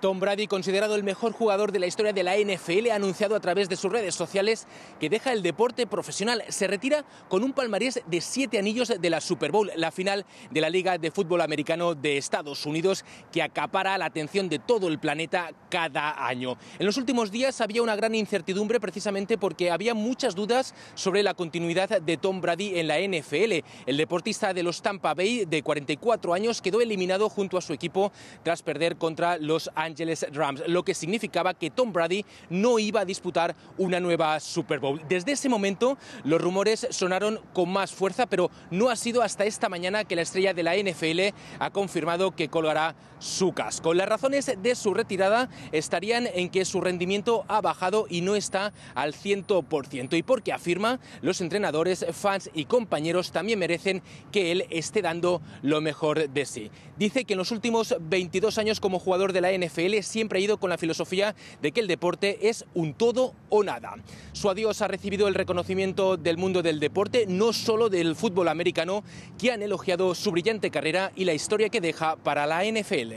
Tom Brady, considerado el mejor jugador de la historia de la NFL, ha anunciado a través de sus redes sociales que deja el deporte profesional. Se retira con un palmarés de siete anillos de la Super Bowl, la final de la Liga de Fútbol Americano de Estados Unidos, que acapara la atención de todo el planeta cada año. En los últimos días había una gran incertidumbre precisamente porque había muchas dudas sobre la continuidad de Tom Brady en la NFL. El deportista de los Tampa Bay, de 44 años, quedó eliminado junto a su equipo tras perder contra los Angeles Rams, lo que significaba que Tom Brady no iba a disputar una nueva Super Bowl. Desde ese momento los rumores sonaron con más fuerza, pero no ha sido hasta esta mañana que la estrella de la NFL ha confirmado que colgará su casco. Las razones de su retirada estarían en que su rendimiento ha bajado y no está al 100%, y porque afirma los entrenadores, fans y compañeros también merecen que él esté dando lo mejor de sí. Dice que en los últimos 22 años como jugador de la NFL, siempre ha ido con la filosofía de que el deporte es un todo o nada. Su adiós ha recibido el reconocimiento del mundo del deporte, no solo del fútbol americano, que han elogiado su brillante carrera y la historia que deja para la NFL.